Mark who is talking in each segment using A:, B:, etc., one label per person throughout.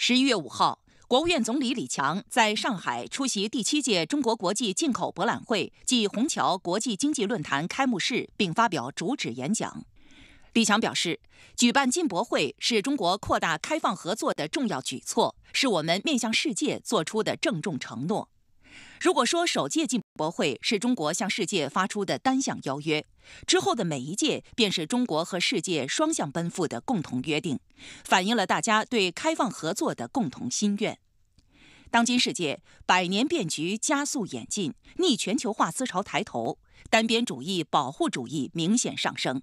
A: 十一月五号，国务院总理李强在上海出席第七届中国国际进口博览会暨虹桥国际经济论坛开幕式，并发表主旨演讲。李强表示，举办进博会是中国扩大开放合作的重要举措，是我们面向世界做出的郑重承诺。如果说首届进博会是中国向世界发出的单向邀约，之后的每一届便是中国和世界双向奔赴的共同约定，反映了大家对开放合作的共同心愿。当今世界百年变局加速演进，逆全球化思潮抬头，单边主义、保护主义明显上升。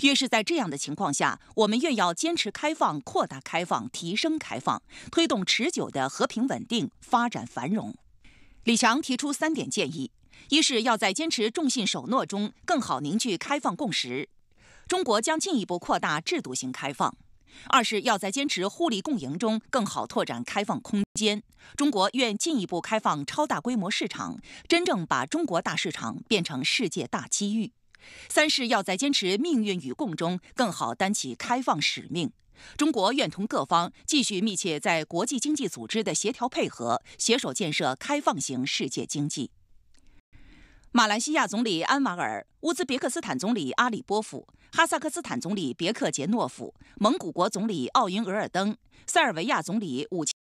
A: 越是在这样的情况下，我们越要坚持开放、扩大开放、提升开放，推动持久的和平、稳定、发展、繁荣。李强提出三点建议：一是要在坚持重信守诺中更好凝聚开放共识，中国将进一步扩大制度性开放；二是要在坚持互利共赢中更好拓展开放空间，中国愿进一步开放超大规模市场，真正把中国大市场变成世界大机遇；三是要在坚持命运与共中更好担起开放使命。中国愿同各方继续密切在国际经济组织的协调配合，携手建设开放型世界经济。马来西亚总理安瓦尔、乌兹别克斯坦总理阿里波夫、哈萨克斯坦总理别克杰诺夫、蒙古国总理奥云额尔登、塞尔维亚总理武。